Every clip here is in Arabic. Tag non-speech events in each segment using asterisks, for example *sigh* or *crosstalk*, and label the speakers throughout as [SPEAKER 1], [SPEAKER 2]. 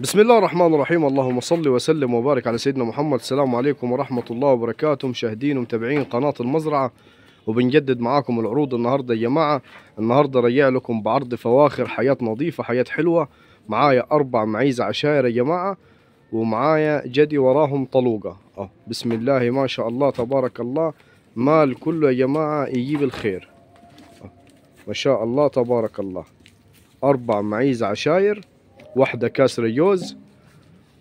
[SPEAKER 1] بسم الله الرحمن الرحيم اللهم صل وسلم وبارك على سيدنا محمد السلام عليكم ورحمة الله وبركاته مشاهدين ومتابعين قناة المزرعة وبنجدد معاكم العروض النهاردة يا جماعة النهاردة رجع لكم بعرض فواخر حياة نظيفة حياة حلوة معايا أربع معيز عشائر يا جماعة ومعايا جدي وراهم طلوقة أه بسم الله ما شاء الله تبارك الله مال كله يا جماعة يجيب الخير أه ما شاء الله تبارك الله أربع معيز عشائر واحده كاسرة يوز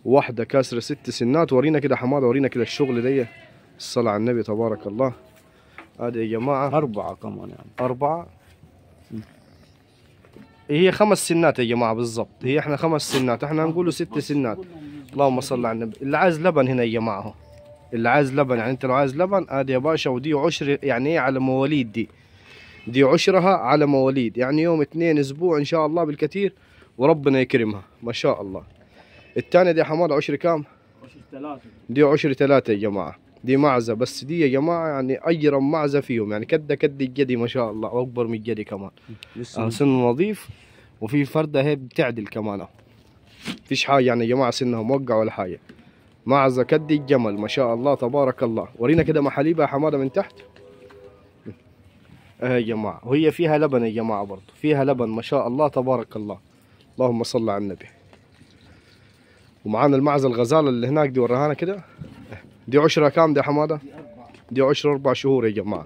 [SPEAKER 1] واحده كاسرة ست سنات ورينا كده حماده ورينا كده الشغل دي الصلاه على النبي تبارك الله هذه يا جماعه اربعه كمان يعني اربعه هي خمس سنات يا جماعه بالظبط هي احنا خمس سنات احنا نقوله ست سنات اللهم صل على النبي اللي عايز لبن هنا يا جماعه اللي عايز لبن يعني انت لو عايز لبن ادي يا باشا ودي عشر يعني ايه على مواليد دي دي عشرها على مواليد يعني يوم اثنين اسبوع ان شاء الله بالكثير وربنا يكرمها ما شاء الله الثانية دي حماد عشر كام؟ عشر ثلاثة دي عشر ثلاثة يا جماعة دي معزة بس دي يا جماعة يعني أجرم معزة فيهم يعني كده كد الجدي ما شاء الله وأكبر من الجدي كمان لسه يعني سنه نظيف وفي فردة هي بتعدل كمان فيش حاجة يعني يا جماعة سنها موقع ولا حاجة معزة كد الجمل ما شاء الله تبارك الله ورينا كده محاليبها حمادة من تحت اه يا جماعة وهي فيها لبن يا جماعة برضه فيها لبن ما شاء الله تبارك الله اللهم صل على النبي ومعانا المعز الغزالة اللي هناك دي وراهانا كده دي عشرة كام دي حمادة دي عشرة أربع شهور يا جماعة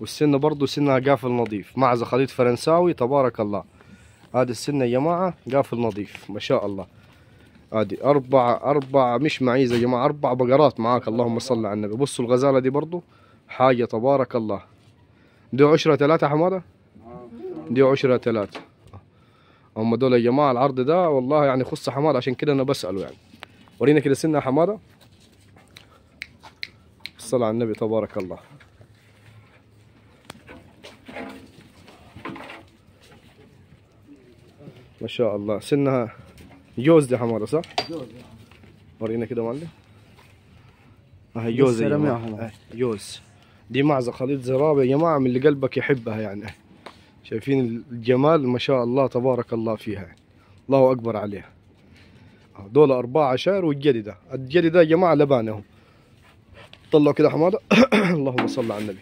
[SPEAKER 1] والسنة برضو سنها قافل نظيف معز خليط فرنساوي تبارك الله هذه السنة يا جماعة قافل نظيف ما شاء الله هذه أربعة أربعة مش معيزة يا جماعة أربع بقرات معاك اللهم صل على النبي بصوا الغزالة دي برضو حاجة تبارك الله دي عشرة ثلاثة حمادة دي عشرة ثلاثة هم دول يا جماعه العرض ده والله يعني خص حمار عشان كده انا بساله يعني ورينا كده سنه حماره الصلاه على النبي تبارك الله ما شاء الله سنها جوز دي حماره صح؟ جوز ورينا كده معلم اهي جوز يا جماعه جوز آه، دي معزه خليط زرابي يا جماعه من اللي قلبك يحبها يعني شايفين الجمال ما شاء الله تبارك الله فيها الله أكبر عليها دول أربعة عشر والجددة الجددة يا جماعة لبانهم طلعوا كده حمادة *coughs* اللهم صل على النبي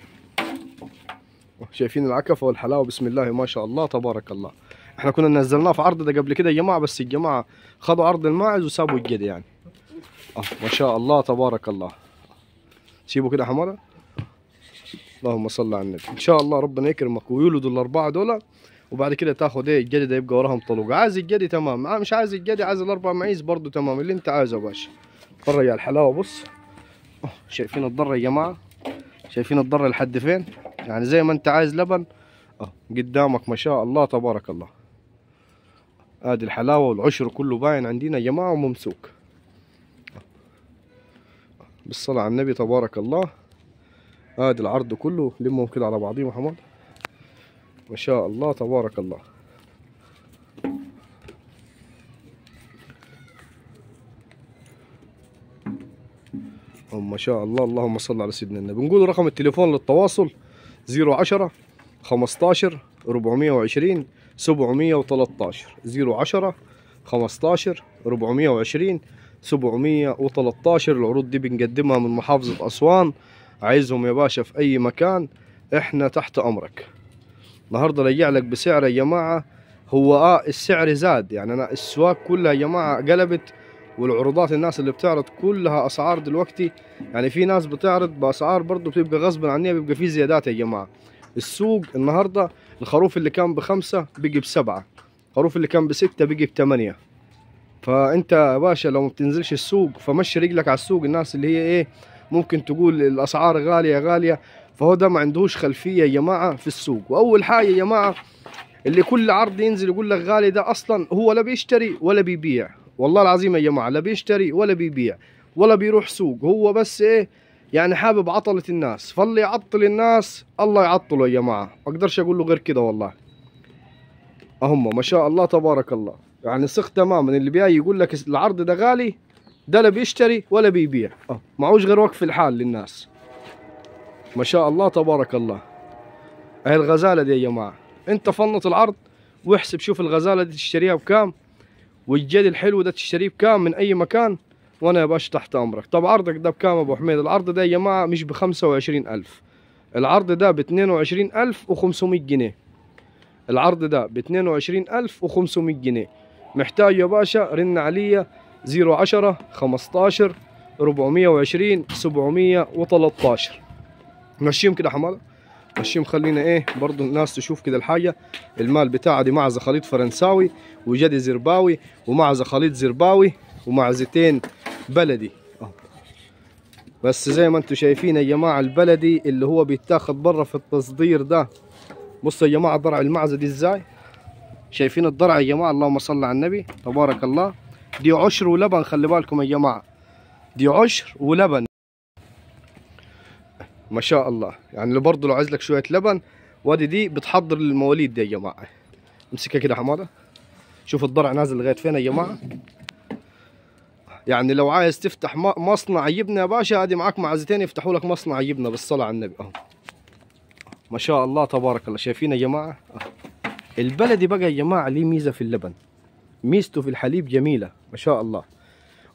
[SPEAKER 1] شايفين العكفة والحلاوة بسم الله ما شاء الله تبارك الله احنا كنا نزلناه في عرض ده قبل كده يا جماعة بس الجماعة خدوا عرض الماعز وسابوا الجدي يعني اه ما شاء الله تبارك الله سيبوا كده حمارة اللهم صل على النبي ان شاء الله ربنا يكرمك ويولدوا الاربعه دول وبعد كده تاخد ايه الجدي ده يبقى وراهم طلوق عايز الجدي تمام مش عايز الجدي عايز الاربع معيز برضو تمام اللي انت عايزه يا باشا اتفرج على الحلاوه بص شايفين الضر يا جماعه شايفين الضر لحد فين يعني زي ما انت عايز لبن اه قدامك ما شاء الله تبارك الله ادي الحلاوه والعشر كله باين عندنا يا جماعه وممسوك بالصلاه على النبي تبارك الله ادي العرض كله لمهم كده على بعضيهم يا حماد ما شاء الله تبارك الله ما شاء الله اللهم صل على سيدنا النبي بنقول رقم التليفون للتواصل 010 15 420 713 010 15 420 713 العروض دي بنقدمها من محافظة أسوان عايزهم يا باشا في اي مكان احنا تحت امرك النهارده رجع لك بسعر يا جماعه هو اه السعر زاد يعني انا السواق كلها يا جماعه قلبت والعروضات الناس اللي بتعرض كلها اسعار دلوقتي يعني في ناس بتعرض باسعار برضه بتبقى غصب عنها بيبقى في زيادات يا جماعه السوق النهارده الخروف اللي كان بخمسه بيجي بسبعه الخروف اللي كان بسته بيجي بثمانيه فانت يا باشا لو ما بتنزلش السوق فمشي رجلك على السوق الناس اللي هي ايه ممكن تقول الاسعار غاليه غاليه فهو ده ما عندوش خلفيه يا جماعه في السوق واول حاجه يا جماعه اللي كل عرض ينزل يقول لك غالي ده اصلا هو لا بيشتري ولا بيبيع والله العظيم يا جماعه لا بيشتري ولا بيبيع ولا بيروح سوق هو بس ايه يعني حابب عطلة الناس فاللي يعطل الناس الله يعطله يا جماعة ما اقدرش اقول له غير كده والله اهم ما شاء الله تبارك الله يعني ثق تماما اللي بيجي يقول لك العرض ده غالي ده لا بيشتري ولا بيبيع اه معوش غير وقف الحال للناس ما شاء الله تبارك الله اهي الغزاله دي يا جماعه انت فنط العرض واحسب شوف الغزاله دي تشتريها بكام والجد الحلو ده تشتريه بكام من اي مكان وانا يا باشا تحت امرك طب عرضك ده بكام ابو حميد العرض ده يا جماعه مش ب 25000 العرض ده ب 22500 جنيه العرض ده ب 22500 جنيه محتاج يا باشا رن عليا 010 15 420 713 مشيهم كده حمال ماشيين خلينا ايه برضو الناس تشوف كده الحاجة المال بتاعه دي مع زخاليط فرنساوي وجدي زرباوي ومع زخاليط زرباوي ومع زيتين بلدي آه. بس زي ما انتم شايفين يا جماعة البلدي اللي هو بيتاخد برا في التصدير ده بصوا يا جماعة ضرع المعزة دي ازاي شايفين الضرع يا جماعة اللهم صل على النبي تبارك الله دي عشر ولبن خلي بالكم يا جماعة دي عشر ولبن ما شاء الله يعني برضه لو عايز لك شوية لبن وادي دي بتحضر للمواليد دي يا جماعة امسكها كده حمادة شوف الضرع نازل لغاية فين يا جماعة يعني لو عايز تفتح مصنع جبنه يا باشا ادي معاك معزتين يفتحوا لك مصنع جبنه بالصلاة على النبي اهو ما شاء الله تبارك الله شايفين يا جماعة البلدي بقى يا جماعة ليه ميزة في اللبن ميزته في الحليب جميلة ما شاء الله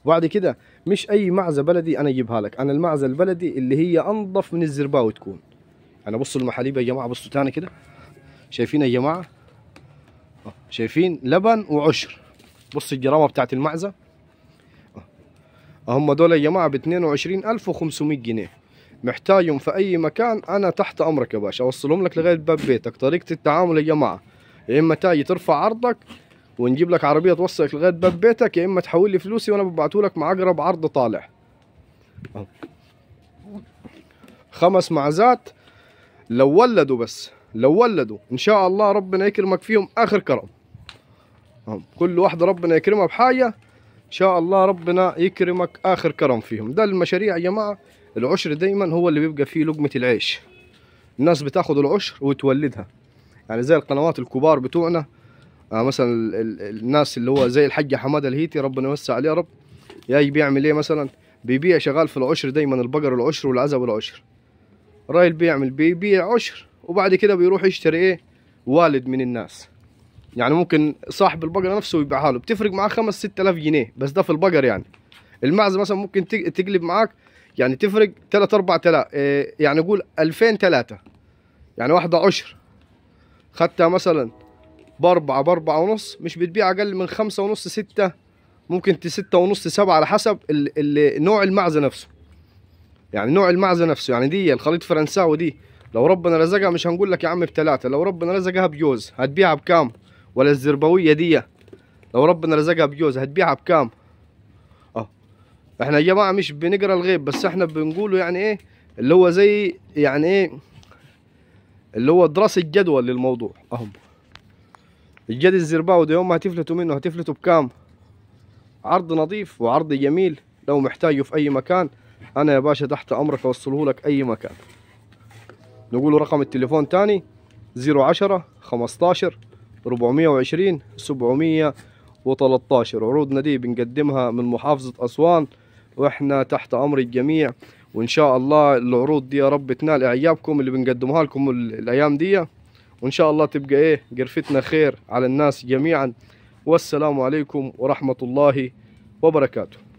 [SPEAKER 1] وبعد كده مش اي معزه بلدي انا اجيبها لك انا المعزه البلدي اللي هي انظف من الزرباوي تكون انا بصوا المحاليب يا جماعه بصوا تاني كده شايفين يا جماعه أه، شايفين لبن وعشر بص الجرامه بتاعت المعزه أه، هم دول يا جماعه ب 22500 جنيه محتاجهم في اي مكان انا تحت امرك يا باشا اوصلهم لك لغايه باب بيتك طريقه التعامل يا جماعه يا اما تاجي ترفع عرضك ونجيب لك عربيه توصلك لغايه باب بيتك يا اما تحول لي فلوسي وانا ببعته لك مع اقرب عرض طالع خمس معزات لو ولدوا بس لو ولدوا ان شاء الله ربنا يكرمك فيهم اخر كرم كل واحده ربنا يكرمها بحاجه ان شاء الله ربنا يكرمك اخر كرم فيهم ده المشاريع يا جماعه العشر دايما هو اللي بيبقى فيه لقمه العيش الناس بتاخد العشر وتولدها يعني زي القنوات الكبار بتوعنا آه مثلا ال ال الناس اللي هو زي الحاج حماده الهيتي ربنا يوسع عليه يا رب يا بيعمل ايه مثلا بيبيع شغال في العشر دايما البقر العشر والعزب والعشر رايل بيعمل بيبيع عشر وبعد كده بيروح يشتري ايه والد من الناس يعني ممكن صاحب البقرة نفسه يبيعها له بتفرق معاه 5 6000 جنيه بس ده في البقر يعني المعزة مثلا ممكن تقلب معاك يعني تفرق 3 4000 آه، يعني قول 2000 3 يعني واحدة عشر خدتها مثلا باربعة باربعة ونص مش بتبيع اقل من خمسة ونص ستة ممكن ستة ونص سبعة على حسب ال ال نوع المعزة نفسه يعني نوع المعزة نفسه يعني دي الخليط فرنساوي دي لو ربنا رزقها مش هنقول لك يا عم بتلاتة لو ربنا رزقها بجوز هتبيعها بكام ولا الزربوية دي لو ربنا رزقها بجوز هتبيعها بكام اه احنا يا جماعة مش بنقرا الغيب بس احنا بنقوله يعني ايه اللي هو زي يعني ايه اللي هو دراسة جدول للموضوع اهو الجدي الزرباوي يوم ما هتفلتوا منه هتفلتوا بكام عرض نظيف وعرض جميل لو محتاجه في اي مكان انا يا باشا تحت امرك اوصله لك اي مكان نقول رقم التليفون تاني زيرو عشرة خمستاشر ربعمية وعشرين سبعمية وتلتاشر عروضنا دي بنقدمها من محافظة أسوان وإحنا تحت أمر الجميع وإن شاء الله العروض دي يا رب تنال إعجابكم اللي بنقدمها لكم الأيام دي وان شاء الله تبقى ايه قرفتنا خير على الناس جميعا والسلام عليكم ورحمه الله وبركاته